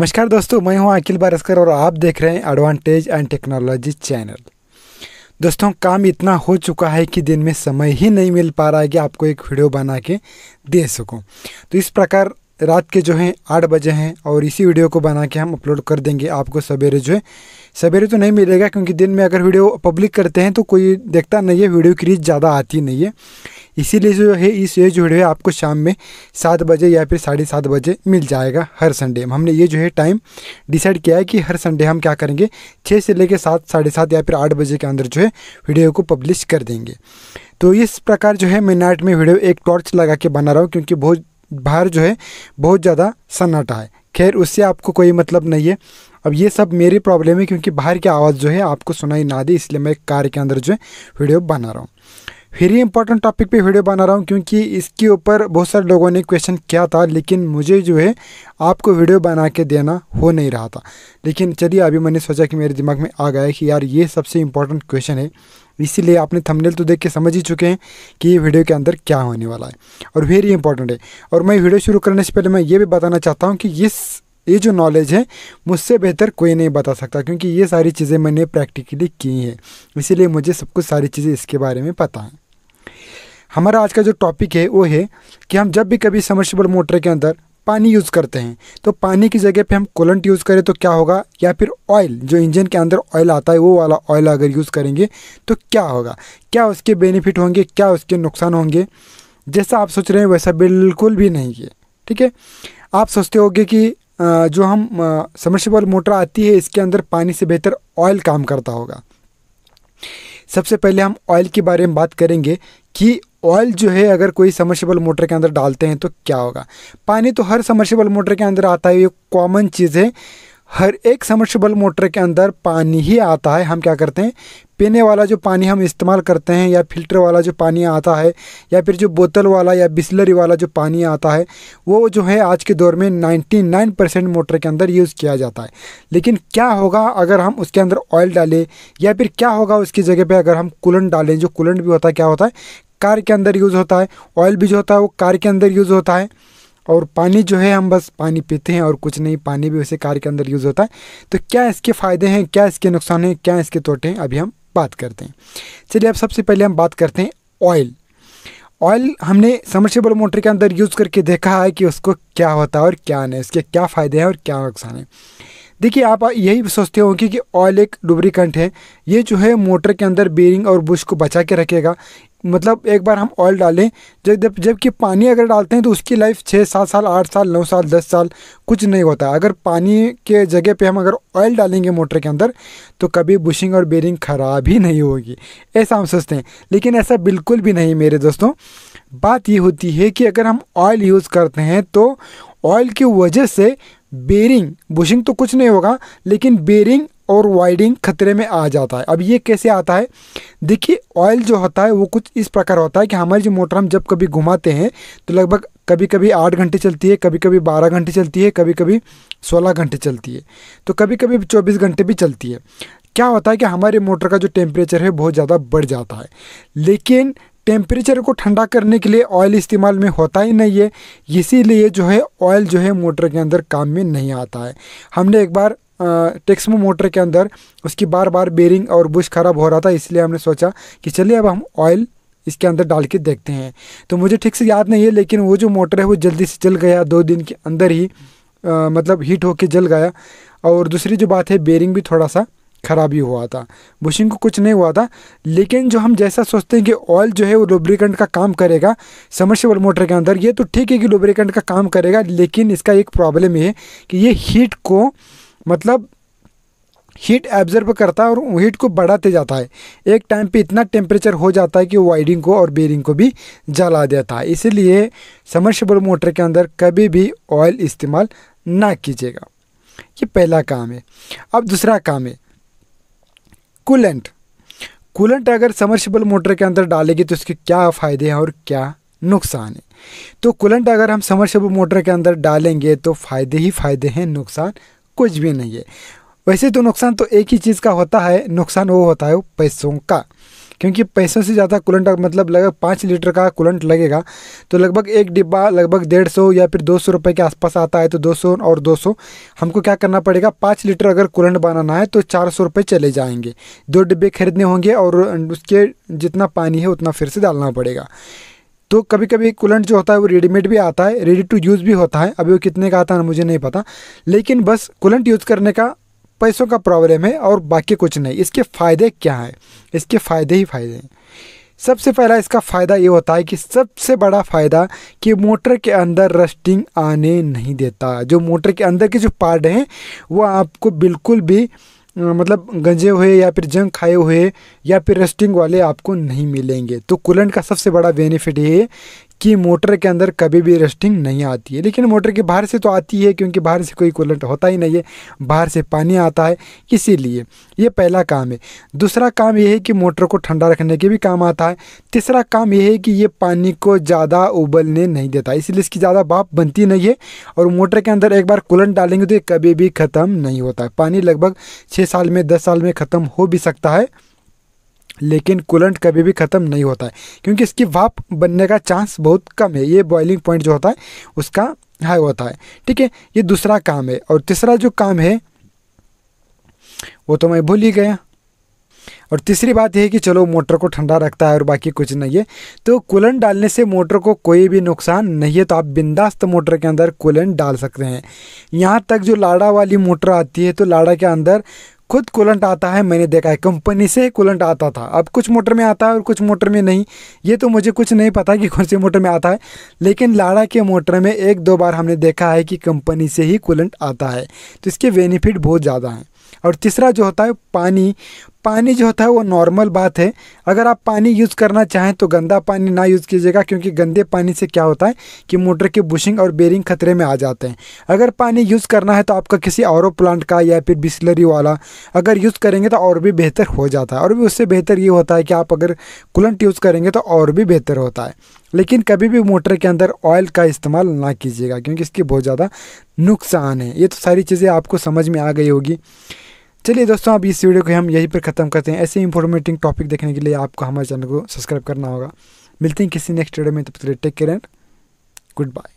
नमस्कार दोस्तों मैं हूं अखिल बारस्कर और आप देख रहे हैं एडवांटेज एंड टेक्नोलॉजी चैनल दोस्तों काम इतना हो चुका है कि दिन में समय ही नहीं मिल पा रहा है कि आपको एक वीडियो बना के दे सकूं तो इस प्रकार रात के जो हैं आठ बजे हैं और इसी वीडियो को बना के हम अपलोड कर देंगे आपको सवेरे जो है सवेरे तो नहीं मिलेगा क्योंकि दिन में अगर वीडियो पब्लिक करते हैं तो कोई देखता नहीं है वीडियो की रीच ज़्यादा आती नहीं है इसीलिए जो है इस ये जो वीडियो है आपको शाम में सात बजे या फिर साढ़े सात बजे मिल जाएगा हर संडे हमने ये जो है टाइम डिसाइड किया है कि हर संडे हम क्या करेंगे छः से लेकर सात साढ़े सात या फिर आठ बजे के अंदर जो है वीडियो को पब्लिश कर देंगे तो इस प्रकार जो है मैं नाइट में वीडियो एक टॉर्च लगा के बना रहा हूँ क्योंकि बहुत बाहर जो है बहुत ज़्यादा सन्नाटा है खैर उससे आपको कोई मतलब नहीं है अब ये सब मेरी प्रॉब्लम है क्योंकि बाहर की आवाज़ जो है आपको सुनाई ना दे इसलिए मैं कार के अंदर जो है वीडियो बना रहा हूँ फिर ही इंपॉर्टेंट टॉपिक पे वीडियो बना रहा हूँ क्योंकि इसके ऊपर बहुत सारे लोगों ने क्वेश्चन किया था लेकिन मुझे जो है आपको वीडियो बना के देना हो नहीं रहा था लेकिन चलिए अभी मैंने सोचा कि मेरे दिमाग में आ गया कि यार ये सबसे इंपॉर्टेंट क्वेश्चन है इसीलिए आपने थंबनेल तो देख के समझ ही चुके हैं कि ये वीडियो के अंदर क्या होने वाला है और वेरी इंपॉर्टेंट है और मैं वीडियो शुरू करने से पहले मैं ये भी बताना चाहता हूँ कि इस ये जो नॉलेज है मुझसे बेहतर कोई नहीं बता सकता क्योंकि ये सारी चीज़ें मैंने प्रैक्टिकली की हैं इसीलिए मुझे सब कुछ सारी चीज़ें इसके बारे में पता है हमारा आज का जो टॉपिक है वो है कि हम जब भी कभी समर्सिबल मोटर के अंदर पानी यूज़ करते हैं तो पानी की जगह पे हम कोलंट यूज़ करें तो क्या होगा या फिर ऑयल जो इंजन के अंदर ऑयल आता है वो वाला ऑयल अगर यूज़ करेंगे तो क्या होगा क्या उसके बेनिफिट होंगे क्या उसके नुकसान होंगे जैसा आप सोच रहे हैं वैसा बिल्कुल भी नहीं है ठीक है आप सोचते होगे कि जो हम समर्सिबल मोटर आती है इसके अंदर पानी से बेहतर ऑयल काम करता होगा सबसे पहले हम ऑयल के बारे में बात करेंगे कि ऑयल जो है अगर कोई समर्सिबल मोटर के अंदर डालते हैं तो क्या होगा पानी तो हर समर्सिबल मोटर के अंदर आता है ये कॉमन चीज़ है हर एक समर्सिबल मोटर के अंदर पानी ही आता है हम क्या करते हैं पीने वाला जो पानी हम इस्तेमाल करते हैं या फिल्टर वाला जो पानी आता है या फिर जो बोतल वाला या बिस्लरी वाला जो पानी आता है वो जो है आज के दौर में 99 परसेंट मोटर के अंदर यूज़ किया जाता है लेकिन क्या होगा अगर हम उसके अंदर ऑयल डालें या फिर क्या होगा उसकी जगह पर अगर हम कूलन डालें जो कूलन भी होता है क्या होता है कार के अंदर यूज़ होता है ऑयल भी जो होता है वो कार के अंदर यूज़ होता है और पानी जो है हम बस पानी पीते हैं और कुछ नहीं पानी भी वैसे कार के अंदर यूज़ होता है तो क्या इसके फ़ायदे हैं क्या इसके नुकसान हैं क्या इसके तोटे हैं अभी हम बात करते हैं चलिए अब सबसे पहले हम बात करते हैं ऑयल ऑयल हमने समर्सेबल मोटर के अंदर यूज़ करके देखा है कि उसको क्या होता है और क्या नहीं उसके क्या फ़ायदे हैं और क्या नुकसान है देखिए आप यही सोचते होंगे कि ऑयल एक डुब्रिकेंट है ये जो है मोटर के अंदर बेरिंग और बुश को बचा के रखेगा मतलब एक बार हम ऑयल डालें जब जब जबकि पानी अगर डालते हैं तो उसकी लाइफ छः सात साल आठ साल नौ साल दस साल कुछ नहीं होता अगर पानी के जगह पे हम अगर ऑयल डालेंगे मोटर के अंदर तो कभी बुशिंग और बेरिंग ख़राब ही नहीं होगी ऐसा हम सोचते हैं लेकिन ऐसा बिल्कुल भी नहीं मेरे दोस्तों बात ये होती है कि अगर हम ऑयल यूज़ करते हैं तो ऑयल की वजह से बेरिंग बुशिंग तो कुछ नहीं होगा लेकिन बेरिंग और वाइडिंग खतरे में आ जाता है अब ये कैसे आता है देखिए ऑयल जो होता है वो कुछ इस प्रकार होता है कि हमारी जो मोटर हम जब कभी घुमाते हैं तो लगभग कभी कभी आठ घंटे चलती है कभी कभी बारह घंटे चलती है कभी कभी सोलह घंटे चलती है तो कभी कभी चौबीस घंटे भी चलती है क्या होता है कि हमारे मोटर का जो टेम्परेचर है बहुत ज़्यादा बढ़ जाता है लेकिन टेम्परेचर को ठंडा करने के लिए ऑयल इस्तेमाल में होता ही नहीं है इसीलिए जो है ऑयल जो है मोटर के अंदर काम में नहीं आता है हमने एक बार टेक्समो मोटर के अंदर उसकी बार बार बेरिंग और बुश खराब हो रहा था इसलिए हमने सोचा कि चलिए अब हम ऑयल इसके अंदर डाल के देखते हैं तो मुझे ठीक से याद नहीं है लेकिन वो जो मोटर है वो जल्दी से जल गया दो दिन के अंदर ही आ, मतलब हीट होके जल गया और दूसरी जो बात है बेरिंग भी थोड़ा सा ख़राब ही हुआ था बुशिंग को कुछ नहीं हुआ था लेकिन जो हम जैसा सोचते हैं कि ऑयल जो है वो लुब्रिकेंट का काम करेगा समर्सेबल मोटर के अंदर ये तो ठीक है कि लुब्रिकेंट का काम करेगा लेकिन इसका एक प्रॉब्लम ये है कि ये हीट को मतलब हीट एब्जर्व करता है और हीट को बढ़ाते जाता है एक टाइम पे इतना टेम्परेचर हो जाता है कि वाइडिंग को और बेरिंग को भी जला देता है इसीलिए समर्शबल मोटर के अंदर कभी भी ऑयल इस्तेमाल ना कीजिएगा ये पहला काम है अब दूसरा काम है कूलेंट कूलेंट अगर समर्शबल मोटर के अंदर डालेगी तो उसके क्या फ़ायदे हैं और क्या नुकसान है तो कूलेंट अगर हम समर्शबल मोटर के अंदर डालेंगे तो फ़ायदे ही फ़ायदे हैं नुकसान कुछ भी नहीं है वैसे तो नुकसान तो एक ही चीज़ का होता है नुकसान वो होता है पैसों का क्योंकि पैसों से ज़्यादा कूलेंट मतलब लगभग पाँच लीटर का कूलेंट लगेगा तो लगभग एक डिब्बा लगभग डेढ़ सौ या फिर दो सौ रुपये के आसपास आता है तो दो सौ और दो सौ हमको क्या करना पड़ेगा पाँच लीटर अगर कूलेंट बनाना है तो चार सौ रुपये चले जाएंगे दो डिब्बे खरीदने होंगे और उसके जितना पानी है उतना फिर से डालना पड़ेगा तो कभी कभी कूलेंट जो होता है वो रेडीमेड भी आता है रेडी टू यूज़ भी होता है अभी वो कितने का आता है मुझे नहीं पता लेकिन बस कूलेंट यूज़ करने का पैसों का प्रॉब्लम है और बाकी कुछ नहीं इसके फ़ायदे क्या हैं इसके फ़ायदे ही फ़ायदे हैं सबसे पहला इसका फ़ायदा ये होता है कि सबसे बड़ा फ़ायदा कि मोटर के अंदर रस्टिंग आने नहीं देता जो मोटर के अंदर के जो पार्ट हैं वो आपको बिल्कुल भी मतलब गंजे हुए या फिर जंग खाए हुए या फिर रेस्टिंग वाले आपको नहीं मिलेंगे तो कूलेंट का सबसे बड़ा बेनिफिट ये है कि मोटर के अंदर कभी भी रस्टिंग नहीं आती है लेकिन मोटर के बाहर से तो आती है क्योंकि बाहर से कोई कूलेंट होता ही नहीं है बाहर से पानी आता है इसीलिए ये पहला काम है दूसरा काम यह है कि मोटर को ठंडा रखने के भी काम आता है तीसरा काम यह है कि ये पानी को ज़्यादा उबलने नहीं देता इसलिए इसकी ज़्यादा बाप बनती नहीं है और मोटर के अंदर एक बार कूलेंट डालेंगे तो ये कभी भी ख़त्म नहीं होता है पानी लगभग छः साल में दस साल में ख़त्म हो भी सकता है लेकिन कूलेंट कभी भी ख़त्म नहीं होता है क्योंकि इसकी वाप बनने का चांस बहुत कम है ये बॉइलिंग पॉइंट जो होता है उसका हाई होता है ठीक है ये दूसरा काम है और तीसरा जो काम है वो तो मैं भूल ही गया और तीसरी बात यह है कि चलो मोटर को ठंडा रखता है और बाकी कुछ नहीं है तो कूलन डालने से मोटर को कोई भी नुकसान नहीं है तो आप बिंदास्त मोटर के अंदर कूलन डाल सकते हैं यहाँ तक जो लाड़ा वाली मोटर आती है तो लाड़ा के अंदर खुद कूलेंट आता है मैंने देखा है कंपनी से कूलेंट आता था अब कुछ मोटर में आता है और कुछ मोटर में नहीं ये तो मुझे कुछ नहीं पता कि कौन से मोटर में आता है लेकिन लाड़ा के मोटर में एक दो बार हमने देखा है कि कंपनी से ही कूलेंट आता है तो इसके बेनिफिट बहुत ज़्यादा हैं और तीसरा जो होता है पानी पानी जो होता है वो नॉर्मल बात है अगर आप पानी यूज़ करना चाहें तो गंदा पानी ना यूज़ कीजिएगा क्योंकि गंदे पानी से क्या होता है कि मोटर की बुशिंग और बेरिंग खतरे में आ जाते हैं अगर पानी यूज़ करना है तो आपका किसी और प्लांट का या फिर बिस्लरी वाला अगर यूज़ करेंगे तो और भी बेहतर हो जाता है और भी उससे बेहतर ये होता है कि आप अगर कुलंट यूज़ करेंगे तो और भी बेहतर होता है लेकिन कभी भी मोटर के अंदर ऑयल का इस्तेमाल ना कीजिएगा क्योंकि इसकी बहुत ज़्यादा नुकसान है ये तो सारी चीज़ें आपको समझ में आ गई होगी चलिए दोस्तों अब इस वीडियो को हम यहीं पर ख़त्म करते हैं ऐसे इंफॉर्मेटिव टॉपिक देखने के लिए आपको हमारे चैनल को सब्सक्राइब करना होगा मिलते हैं किसी नेक्स्ट वीडियो में तब तक take care and good bye